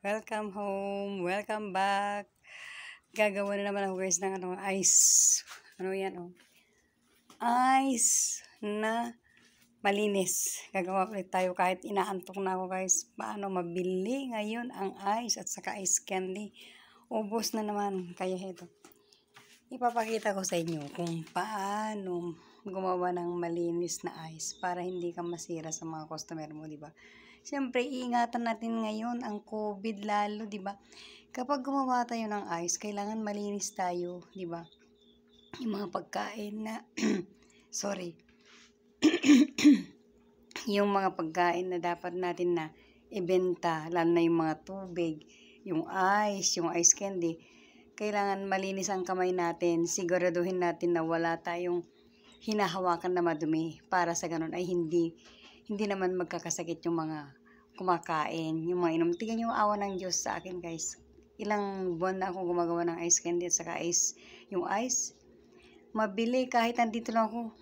Welcome home. Welcome back. Gagawa na naman ako guys ng ano, ice. Ano yan oh. Ice na malinis. Gagawa ulit tayo kahit inaantok na ako guys. Paano mabili ngayon ang ice at saka ice candy. Ubos na naman. Kaya ito. Ipapakita ko sa inyo kung paano gumawa ng malinis na ice para hindi ka masira sa mga customer mo, di ba? Siyempre, iingatan natin ngayon ang COVID lalo, di ba? Kapag gumawa tayo ng ayos, kailangan malinis tayo, di ba? Yung mga pagkain na, sorry, yung mga pagkain na dapat natin na ibenta, lalo na yung mga tubig, yung ice, yung ice candy, kailangan malinis ang kamay natin, siguraduhin natin na wala tayong hinahawakan na madumi para sa ganun ay hindi hindi naman magkakasakit yung mga kumakain, yung mga inom. Tingnan yung awa ng Diyos sa akin, guys. Ilang buwan na akong gumagawa ng ice candy at saka ice, yung ice. Mabili kahit nandito lang ako.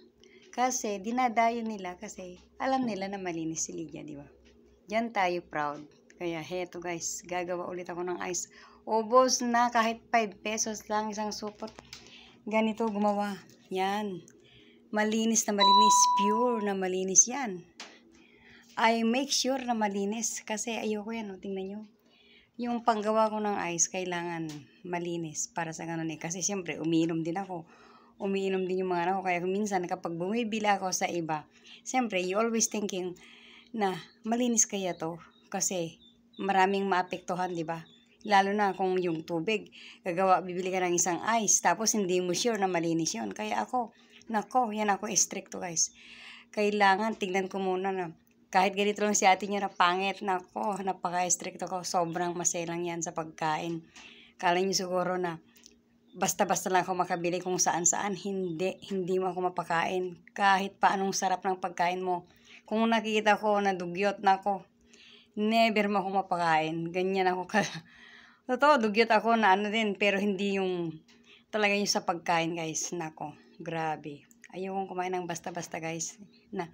Kasi dinadayo nila kasi alam nila na malinis si Lydia, di ba? Diyan tayo proud. Kaya heto guys, gagawa ulit ako ng ice. Ubos na kahit 5 pesos lang isang supot. Ganito gumawa. Yan. Malinis na malinis. Pure na malinis yan. I make sure na malinis kasi ayoko yan, oh, tingnan nyo. Yung panggawa ko ng ice, kailangan malinis para sa ganun eh. Kasi siyempre, umiinom din ako. Umiinom din yung mga anak ko. Kaya minsan, kapag bumibila ako sa iba, siyempre, you always thinking na malinis kaya to. Kasi maraming maapektuhan, di ba? Lalo na kung yung tubig, gagawa, bibili ka ng isang ice, tapos hindi mo sure na malinis yon Kaya ako, nako, yan ako, estricto guys. Kailangan, tingnan ko muna na kahit ganito lang si ate niya na pangit, nako, napaka-strict ako. Sobrang maselang yan sa pagkain. Kala niyo siguro na basta-basta lang ako makabili kung saan-saan. Hindi, hindi mo ako mapakain. Kahit pa anong sarap ng pagkain mo. Kung nakikita ko na dugyot, nako, never mo ako mapakain. Ganyan ako ka. Totoo, dugyot ako na ano din, pero hindi yung talaga yung sa pagkain guys. Nako, grabe. Ayokong kumain ng basta-basta guys. Na,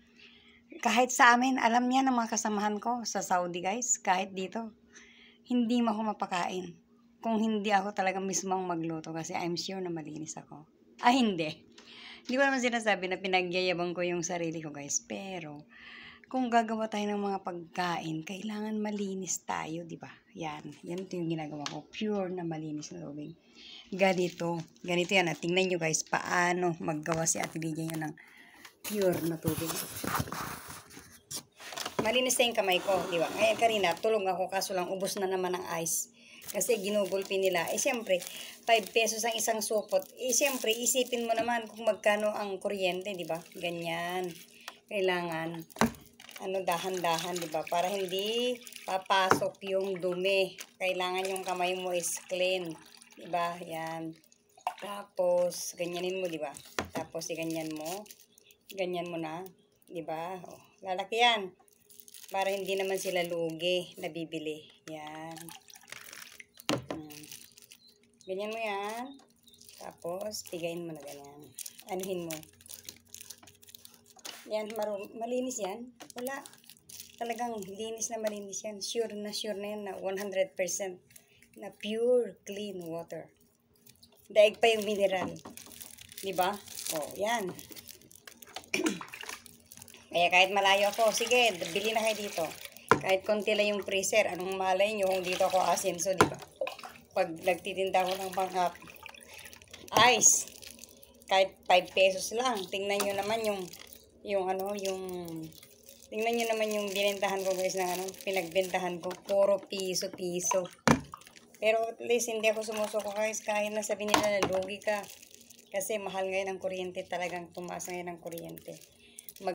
kahit sa amin, alam niya ng mga kasamahan ko sa Saudi guys, kahit dito, hindi mo ako mapakain. Kung hindi ako talaga mismong magluto kasi I'm sure na malinis ako. Ah, hindi. Hindi ko naman sinasabi na pinagyayabang ko yung sarili ko guys, pero kung gagawa tayo ng mga pagkain, kailangan malinis tayo, di ba? Yan, yan ito yung ginagawa ko. Pure na malinis na tubig. Ganito, ganito yan. At tingnan nyo guys, paano maggawa si Ate Lydia yun ng pure na tubig. Malinis na yung kamay ko, di ba? Ngayon Karina, tulong ako, kaso lang ubos na naman ang ice. Kasi ginugulpi nila. Eh, siyempre, 5 pesos ang isang supot. Eh, siyempre, isipin mo naman kung magkano ang kuryente, di ba? Ganyan. Kailangan, ano, dahan-dahan, di ba? Para hindi papasok yung dumi. Kailangan yung kamay mo is clean. Di ba? Yan. Tapos, ganyanin mo, di ba? Tapos, ganyan mo. Ganyan mo na. Di ba? Oh, lalaki yan para hindi naman sila lugi nabibili Yan. Hmm. Ganyan mo yan. Tapos, tigayin mo na ganyan. Anuhin mo. Yan, maro malinis yan. Wala. Talagang linis na malinis yan. Sure na sure na yan na 100% na pure clean water. Daig pa yung mineral. Diba? O, oh, yan. Kaya kahit malayo ako, sige, bili na kayo dito. Kahit konti lang yung freezer, anong malay nyo kung dito ako asin. So, di ba? Pag nagtitinda ko ng pang ice, kahit 5 pesos lang. Tingnan nyo naman yung, yung ano, yung, tingnan nyo naman yung binentahan ko guys na ano, pinagbentahan ko. Puro piso-piso. Pero at least hindi ako sumusuko guys kahit na sabi nila na lugi ka. Kasi mahal ngayon ang kuryente talagang tumaas ngayon ang kuryente.